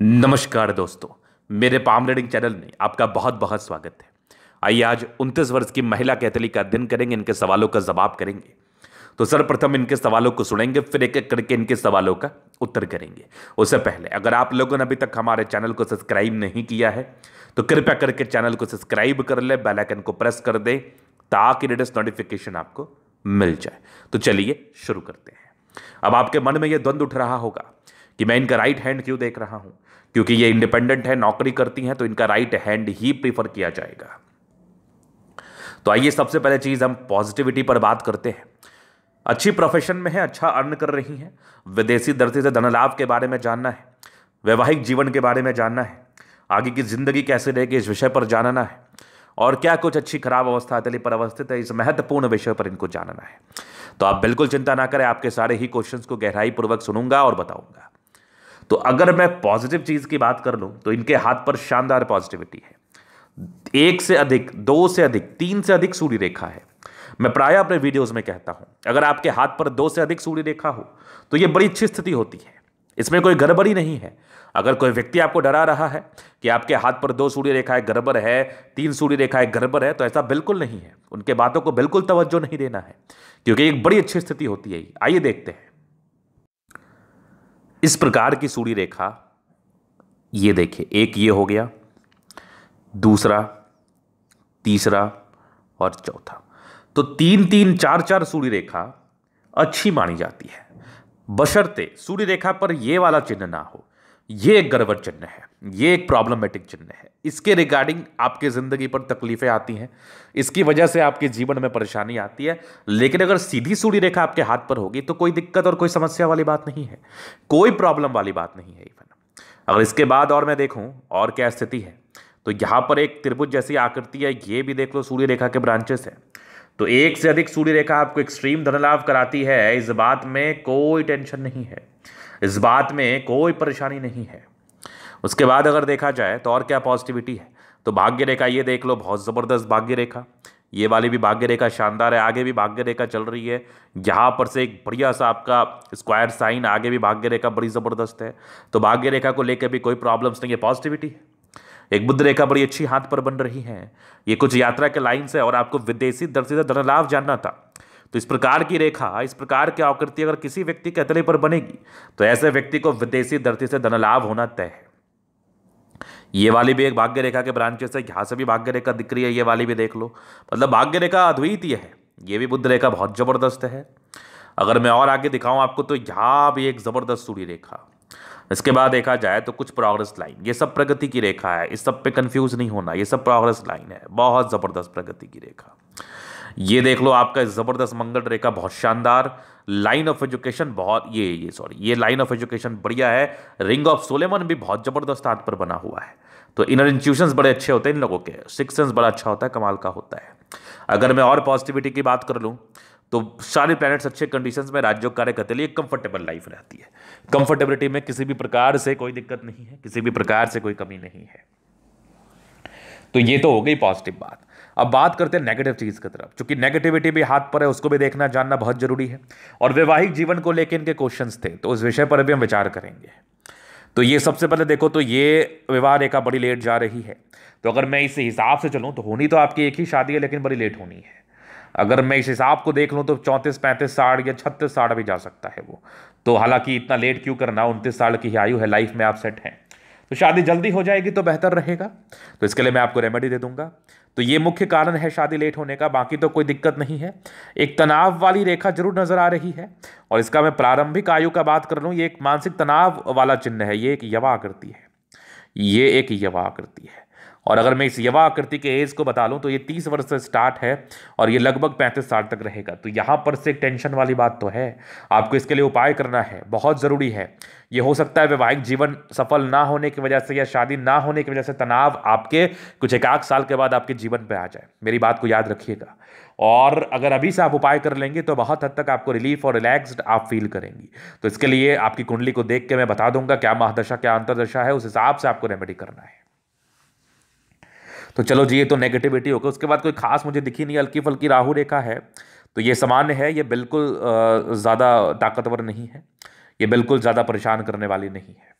नमस्कार दोस्तों मेरे पाम रीडिंग चैनल में आपका बहुत बहुत स्वागत है आइए आज उनतीस वर्ष की महिला कैथली का अध्ययन करेंगे इनके सवालों का जवाब करेंगे तो सर्वप्रथम इनके सवालों को सुनेंगे फिर एक एक करके इनके सवालों का उत्तर करेंगे उससे पहले अगर आप लोगों ने अभी तक हमारे चैनल को सब्सक्राइब नहीं किया है तो कृपया करके चैनल को सब्सक्राइब कर ले बेलाइकन को प्रेस कर दे ताकि लेटेस्ट नोटिफिकेशन आपको मिल जाए तो चलिए शुरू करते हैं अब आपके मन में यह द्वंद्व उठ रहा होगा कि मैं इनका राइट हैंड क्यों देख रहा हूं क्योंकि ये इंडिपेंडेंट है नौकरी करती हैं तो इनका राइट हैंड ही प्रीफर किया जाएगा तो आइए सबसे पहले चीज़ हम पॉजिटिविटी पर बात करते हैं अच्छी प्रोफेशन में है अच्छा अर्न कर रही हैं विदेशी धरती से धन लाभ के बारे में जानना है वैवाहिक जीवन के बारे में जानना है आगे की ज़िंदगी कैसे रहेगी इस विषय पर जानना है और क्या कुछ अच्छी खराब अवस्था है पर अवस्थित है इस महत्वपूर्ण विषय पर इनको जानना है तो आप बिल्कुल चिंता ना करें आपके सारे ही क्वेश्चंस को गहराई पूर्वक सुनूंगा और बताऊंगा तो अगर मैं पॉजिटिव चीज़ की बात कर लूँ तो इनके हाथ पर शानदार पॉजिटिविटी है एक से अधिक दो से अधिक तीन से अधिक सूर्य रेखा है मैं प्राय अपने वीडियोस में कहता हूं अगर आपके हाथ पर दो से अधिक सूर्य रेखा हो तो ये बड़ी अच्छी स्थिति होती है इसमें कोई गड़बड़ी नहीं है अगर कोई व्यक्ति आपको डरा रहा है कि आपके हाथ पर दो सूर्य रेखाएं गड़बड़ है तीन सूर्य रेखाएं गड़बड़ है तो ऐसा बिल्कुल नहीं है उनके बातों को बिल्कुल तवज्जो नहीं देना है क्योंकि एक बड़ी अच्छी स्थिति होती है आइए देखते हैं इस प्रकार की सूरी रेखा ये देखिए एक ये हो गया दूसरा तीसरा और चौथा तो तीन तीन चार चार सूर्य रेखा अच्छी मानी जाती है बशर्ते सूर्य रेखा पर ये वाला चिन्ह ना हो ये एक गड़बड़ चिन्ह है ये एक प्रॉब्लमेटिक चिन्ह है इसके रिगार्डिंग आपकी ज़िंदगी पर तकलीफ़ें आती हैं इसकी वजह से आपके जीवन में परेशानी आती है लेकिन अगर सीधी सूढ़ी रेखा आपके हाथ पर होगी तो कोई दिक्कत और कोई समस्या वाली बात नहीं है कोई प्रॉब्लम वाली बात नहीं है इवन अगर इसके बाद और मैं देखूँ और क्या स्थिति है तो यहाँ पर एक त्रिभुज जैसी आकृति है ये भी देख लो सूर्य रेखा के ब्रांचेस हैं तो एक से अधिक सूर्य रेखा आपको एक्सट्रीम धनलाभ कराती है इस बात में कोई टेंशन नहीं है इस बात में कोई परेशानी नहीं है उसके बाद अगर देखा जाए तो और क्या पॉजिटिविटी है तो भाग्य रेखा ये देख लो बहुत ज़बरदस्त भाग्य रेखा ये वाली भी भाग्य रेखा शानदार है आगे भी भाग्य रेखा चल रही है यहाँ पर से एक बढ़िया सा आपका स्क्वायर साइन आगे भी भाग्य रेखा बड़ी ज़बरदस्त है तो भाग्य रेखा को लेकर भी कोई प्रॉब्लम्स नहीं है पॉजिटिविटी है एक बुद्ध रेखा बड़ी अच्छी हाथ पर बन रही है ये कुछ यात्रा के लाइन्स है और आपको विदेशी दर से धनलाभ जानना था तो इस प्रकार की रेखा इस प्रकार की आकृति अगर किसी व्यक्ति के अतले पर बनेगी तो ऐसे व्यक्ति को विदेशी धरती से धनलाभ होना तय है ये वाली भी एक भाग्य रेखा के ब्रांचेस है यहाँ से भी भाग्य रेखा दिख रही है ये वाली भी देख लो मतलब भाग्य रेखा अद्वितीय है ये भी बुद्ध रेखा बहुत ज़बरदस्त है अगर मैं और आगे दिखाऊँ आपको तो यहाँ भी एक ज़बरदस्त सूर्य रेखा इसके बाद देखा जाए तो कुछ प्रोग्रेस लाइन ये सब प्रगति की रेखा है इस सब पे कंफ्यूज नहीं होना ये सब प्रोग्रेस लाइन है बहुत ज़बरदस्त प्रगति की रेखा ये देख लो आपका ज़बरदस्त मंगल रेखा बहुत शानदार लाइन ऑफ एजुकेशन बहुत ये ये सॉरी ये लाइन ऑफ एजुकेशन बढ़िया है रिंग ऑफ सोलेमन भी बहुत ज़बरदस्त हाथ पर बना हुआ है तो इनर इंस्टीट्यूशन बड़े अच्छे होते हैं इन लोगों के सिक्स सेंस बड़ा अच्छा होता है कमाल का होता है अगर मैं और पॉजिटिविटी की बात कर लूँ तो सारे प्लैनेट्स अच्छे कंडीशन में राज्यों कार्य करते लिए कंफर्टेबल लाइफ रहती है कंफर्टेबिलिटी में किसी भी प्रकार से कोई दिक्कत नहीं है किसी भी प्रकार से कोई कमी नहीं है तो ये तो हो गई पॉजिटिव बात अब बात करते हैं नेगेटिव चीज़ की तरफ चूंकि नेगेटिविटी भी हाथ पर है उसको भी देखना जानना बहुत जरूरी है और वैवाहिक जीवन को लेकर इनके क्वेश्चंस थे तो उस विषय पर भी हम विचार करेंगे तो ये सबसे पहले देखो तो ये विवाह रेखा बड़ी लेट जा रही है तो अगर मैं इस हिसाब से चलूँ तो होनी तो आपकी एक ही शादी है लेकिन बड़ी लेट होनी है अगर मैं इस हिसाब को देख लूँ तो चौंतीस पैंतीस साठ या छत्तीस साठ भी जा सकता है वो तो हालांकि इतना लेट क्यों करना उनतीस साल की ही आयु है लाइफ में आप सेट हैं तो शादी जल्दी हो जाएगी तो बेहतर रहेगा तो इसके लिए मैं आपको रेमेडी दे दूंगा तो ये मुख्य कारण है शादी लेट होने का बाकी तो कोई दिक्कत नहीं है एक तनाव वाली रेखा जरूर नजर आ रही है और इसका मैं प्रारंभिक आयु का बात कर लूँ ये एक मानसिक तनाव वाला चिन्ह है ये एक यवा आकृति है ये एक यवा आकृति है और अगर मैं इस यवा आकृति के एज को बता लूँ तो ये तीस वर्ष से स्टार्ट है और ये लगभग पैंतीस साल तक रहेगा तो यहाँ पर से टेंशन वाली बात तो है आपको इसके लिए उपाय करना है बहुत ज़रूरी है ये हो सकता है वैवाहिक जीवन सफल ना होने की वजह से या शादी ना होने की वजह से तनाव आपके कुछ एक आध साल के बाद आपके जीवन पर आ जाए मेरी बात को याद रखिएगा और अगर अभी से आप उपाय कर लेंगे तो बहुत हद तक आपको रिलीफ और रिलैक्स्ड आप फील करेंगी तो इसके लिए आपकी कुंडली को देख के मैं बता दूंगा क्या महादशा क्या अंतरदशा है उस हिसाब से आपको रेमेडी करना है तो चलो जी ये तो नेगेटिविटी होकर उसके बाद कोई खास मुझे दिखी नहीं हल्की फल्की राहु रेखा है तो ये सामान्य है ये बिल्कुल ज़्यादा ताकतवर नहीं है ये बिल्कुल ज़्यादा परेशान करने वाली नहीं है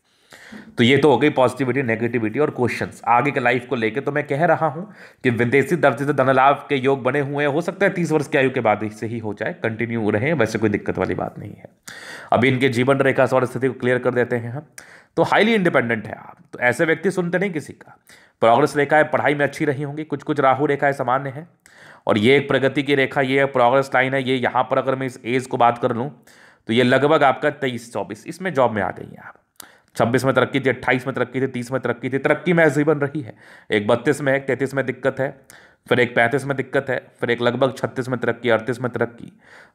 तो ये तो हो गई पॉजिटिविटी नेगेटिविटी और क्वेश्चंस आगे के लाइफ को लेके तो मैं कह रहा हूं कि विदेशी धरती से धनलाभ के योग बने हुए हैं हो सकता है तीस वर्ष की आयु के बाद से ही हो जाए कंटिन्यू रहे वैसे कोई दिक्कत वाली बात नहीं है अभी इनके जीवन रेखा और स्थिति को क्लियर कर देते हैं हम तो हाईली इंडिपेंडेंट है आप तो ऐसे व्यक्ति सुनते नहीं किसी का प्रोग्रेस रेखा है पढ़ाई में अच्छी रही होंगी कुछ कुछ राहु रेखाएं सामान्य है और ये एक प्रगति की रेखा ये प्रोग्रेस लाइन है ये यहाँ पर अगर मैं इस एज को बात कर लूँ तो ये लगभग आपका तेईस चौबीस इसमें जॉब में आ गई है आप छब्बीस में तरक्की थी अट्ठाईस में तरक्की थी तीस में तरक्की थी तरक्की में ऐसी बन रही है एक बत्तीस में है तैंतीस में दिक्कत है फिर एक पैंतीस में दिक्कत है फिर एक लगभग छत्तीस में तरक्की अड़तीस में तरक्की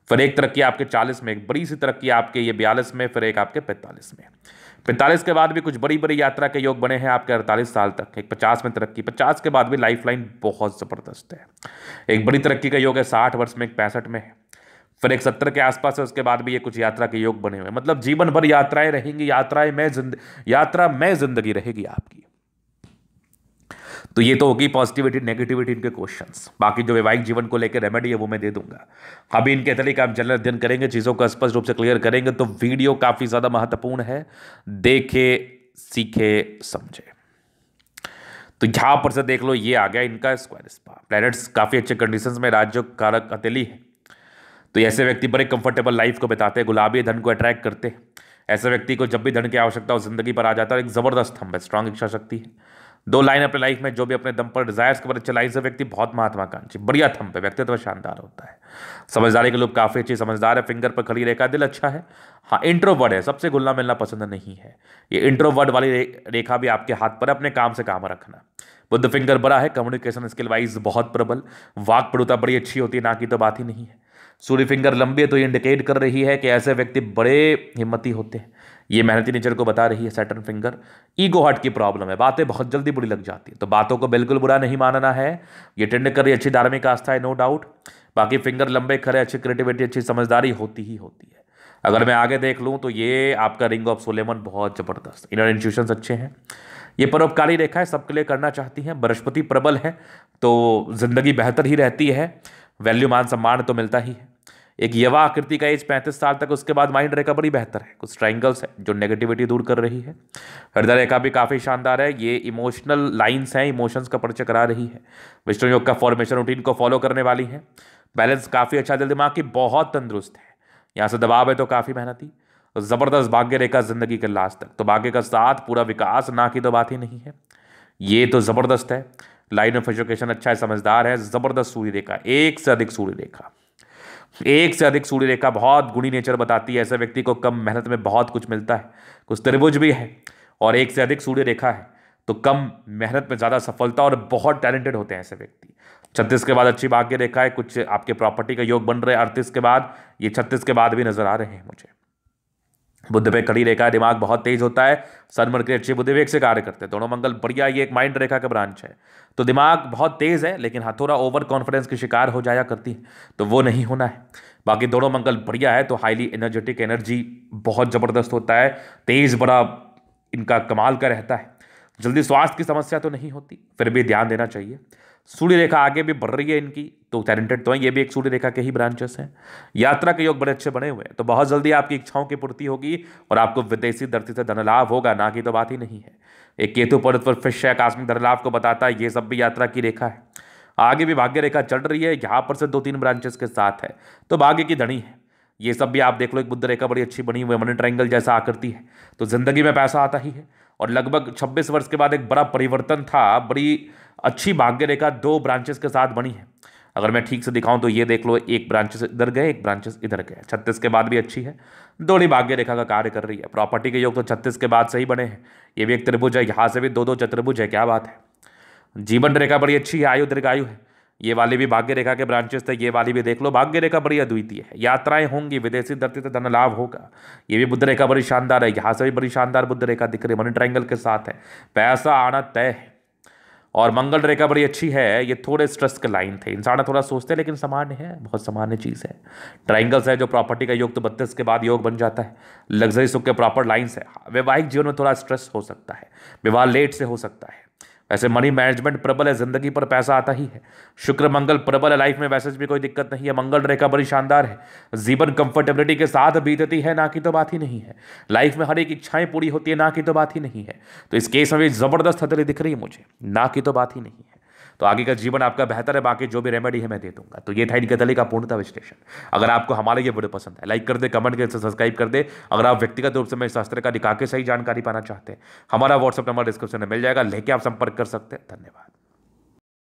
फिर एक तरक्की आपके चालीस में एक बड़ी सी तरक्की आपके ये बयालीस में फिर एक आपके पैंतालीस में पैंतालीस के बाद भी कुछ बड़ी बड़ी यात्रा के योग बने हैं आपके अड़तालीस साल तक एक पचास में तरक्की पचास के बाद भी लाइफ लाइन बहुत ज़बरदस्त है एक बड़ी तरक्की का योग है साठ वर्ष में एक पैंसठ में है फिर एक सत्तर के आसपास है उसके बाद भी ये कुछ यात्रा के योग बने हुए हैं मतलब जीवन भर यात्राएं रहेंगी यात्राएं मैं जिंद यात्रा मैं जिंदगी रहेगी आपकी तो ये तो होगी पॉजिटिविटी नेगेटिविटी इनके क्वेश्चन बाकी जो वैवाहिक जीवन को लेकर रेमेडी है वो मैं दे दूंगा अभी इनके तरीके आप जनरल अध्ययन करेंगे चीज़ों को स्पष्ट रूप से क्लियर करेंगे तो वीडियो काफ़ी ज़्यादा महत्वपूर्ण है देखे सीखे समझे तो यहाँ पर से देख लो ये आ गया इनका स्क्वायर स्पा प्लैनेट्स काफ़ी अच्छे कंडीशंस में राज्य कारक हथेली है तो ऐसे व्यक्ति बड़े कंफर्टेबल लाइफ को बिताते हैं गुलाबी धन को अट्रैक्ट करते हैं ऐसे व्यक्ति को जब भी धन की आवश्यकता हो जिंदगी पर आ जाता है एक ज़बरदस्त स्तंभ है स्ट्रांग इच्छा शक्ति है दो लाइन अपने लाइफ में जो भी अपने दम पर डिजायर्स के बारे में चलाई से व्यक्ति बहुत महत्वाकांक्षी बढ़िया थम पे व्यक्तित्व शानदार होता है समझदारी के लोग काफ़ी अच्छी समझदार है फिंगर पर खड़ी रेखा दिल अच्छा है हाँ इंट्रोवर्ड है सबसे घुलना मिलना पसंद नहीं है ये इंट्रोवर्ड वाली रेखा भी आपके हाथ पर अपने काम से काम रखना बुद्ध फिंगर बड़ा है कम्युनिकेशन स्किल वाइज बहुत प्रबल वाक प्रुता बड़ी अच्छी होती है ना की तो बात ही नहीं है सूर्य फिंगर लंबी है तो ये इंडिकेट कर रही है कि ऐसे व्यक्ति बड़े हिम्मती होते हैं ये मेहनती नेचर को बता रही है सेटन फिंगर ईगो हट की प्रॉब्लम है बातें बहुत जल्दी बुरी लग जाती है तो बातों को बिल्कुल बुरा नहीं मानना है ये टेंड कर रही अच्छी धार्मिक आस्था है नो डाउट बाकी फिंगर लंबे खड़े अच्छी क्रिएटिविटी अच्छी समझदारी होती ही होती है अगर मैं आगे देख लूँ तो ये आपका रिंग ऑफ सोलेमन बहुत ज़बरदस्त इनर इंस्टीट्यूशन अच्छे हैं ये परोपकारी रेखा है सबके लिए करना चाहती हैं बृहस्पति प्रबल है तो ज़िंदगी बेहतर ही रहती है वैल्यू मान सम्मान तो मिलता ही है एक यवा आकृति का एज पैंतीस साल तक उसके बाद माइंड रिकवरी बेहतर है कुछ ट्राइंगल्स है जो नेगेटिविटी दूर कर रही है हृदय रेखा भी काफ़ी शानदार है ये इमोशनल लाइंस हैं इमोशंस का परिचय करा रही है विष्णु योग का फॉर्मेशन रूटीन को फॉलो करने वाली है बैलेंस काफ़ी अच्छा दिल दिमाग की बहुत तंदुरुस्त है यहाँ से दबाव है तो काफ़ी मेहनती ज़बरदस्त भाग्य रेखा ज़िंदगी के लास्ट तक तो भाग्य का साथ पूरा विकास ना की तो बात ही नहीं है ये तो ज़बरदस्त है लाइन ऑफ एजुकेशन अच्छा है समझदार है ज़बरदस्त सूर्य रेखा एक से अधिक सूर्य रेखा एक से अधिक सूर्य रेखा बहुत गुणी नेचर बताती है ऐसे व्यक्ति को कम मेहनत में बहुत कुछ मिलता है कुछ त्रिभुज भी है और एक से अधिक सूर्य रेखा है तो कम मेहनत में ज़्यादा सफलता और बहुत टैलेंटेड होते हैं ऐसे व्यक्ति छत्तीस के बाद अच्छी भाग्य रेखा है कुछ आपके प्रॉपर्टी का योग बन रहे हैं अड़तीस के बाद ये छत्तीस के बाद भी नज़र आ रहे हैं मुझे बुद्ध पे कड़ी रेखा है दिमाग बहुत तेज होता है सनमर्ग के अच्छे बुद्ध से कार्य करते हैं दोनों मंगल बढ़िया ये एक माइंड रेखा का ब्रांच है तो दिमाग बहुत तेज़ है लेकिन हथोड़ा हाँ, ओवर कॉन्फिडेंस की शिकार हो जाया करती है तो वो नहीं होना है बाकी दोनों मंगल बढ़िया है तो हाईली एनर्जेटिक एनर्जी बहुत ज़बरदस्त होता है तेज़ बड़ा इनका कमाल का रहता है जल्दी स्वास्थ्य की समस्या तो नहीं होती फिर भी ध्यान देना चाहिए सूर्य रेखा आगे भी बढ़ रही है इनकी तो टैलेंटेड तो हैं ये भी एक सूर्य रेखा के ही ब्रांचेस हैं यात्रा के योग बड़े अच्छे बने हुए हैं तो बहुत जल्दी आपकी इच्छाओं की पूर्ति होगी और आपको विदेशी धरती से धनलाभ होगा ना कि तो बात ही नहीं है एक केतु पर्वत पर फिश है आकस्मिक धनलाभ को बताता है ये सब भी यात्रा की रेखा है आगे भी भाग्य रेखा चल रही है यहाँ पर से दो तीन ब्रांचेस के साथ है तो भाग्य की धनी है ये सब भी आप देख लो एक बुद्ध रेखा बड़ी अच्छी बनी हुई है मनी ट्राइंगल जैसा आकृति है तो ज़िंदगी में पैसा आता ही है और लगभग 26 वर्ष के बाद एक बड़ा परिवर्तन था बड़ी अच्छी भाग्य रेखा दो ब्रांचेस के साथ बनी है अगर मैं ठीक से दिखाऊं तो ये देख लो एक ब्रांचेस इधर गए एक ब्रांचेस इधर गए छत्तीस के बाद भी अच्छी है दोड़ी भाग्य रेखा का कार्य कर रही है प्रॉपर्टी के योग तो छत्तीस के बाद से ही बने हैं ये भी एक त्रिभुज है यहाँ से भी दो दो चतुर्भुज है क्या बात है जीवन रेखा बड़ी अच्छी है आयु दीर्घायु है ये वाली भी भाग्य रेखा के ब्रांचेस थे ये वाली भी देख लो भाग्य रेखा बड़ी अद्वितीय है यात्राएं होंगी विदेशी धरती से धन लाभ होगा ये भी बुद्ध रेखा बड़ी शानदार है यहाँ से भी बड़ी शानदार बुद्ध रेखा दिख रही है मनी ट्राइंगल के साथ है पैसा आना तय है और मंगल रेखा बड़ी अच्छी है ये थोड़े स्ट्रेस के लाइन थे इंसान थोड़ा सोचते हैं लेकिन सामान्य है बहुत सामान्य चीज़ है ट्राइंगल्स है जो प्रॉपर्टी का योग तो बत्तीस के बाद योग बन जाता है लग्जरी सुख के प्रॉपर लाइन्स है वैवाहिक जीवन में थोड़ा स्ट्रेस हो सकता है विवाह लेट से हो सकता है वैसे मनी मैनेजमेंट प्रबल है जिंदगी पर पैसा आता ही है शुक्र मंगल प्रबल है लाइफ में वैसे भी कोई दिक्कत नहीं है मंगल रेखा बड़ी शानदार है जीवन कंफर्टेबिलिटी के साथ बीतती है ना कि तो बात ही नहीं है लाइफ में हर एक इच्छाएं पूरी होती है ना कि तो बात ही नहीं है तो इस केस में भी ज़बरदस्त हथेली दिख रही है मुझे ना कि तो बात ही नहीं है तो आगे का जीवन आपका बेहतर है बाकी जो भी रेमेडी है मैं दे दूंगा तो ये था इनके दली का पूर्णता विश्लेषण अगर आपको हमारे ये वीडियो पसंद है लाइक कर दे कमेंट कर सब्सक्राइब कर दे अगर आप व्यक्तिगत रूप से मैं शास्त्र का निकाह के सही जानकारी पाना चाहते हैं हमारा व्हाट्सअप नंबर डिस्क्रिप्शन में मिल जाएगा लेके आप संपर्क कर सकते हैं धन्यवाद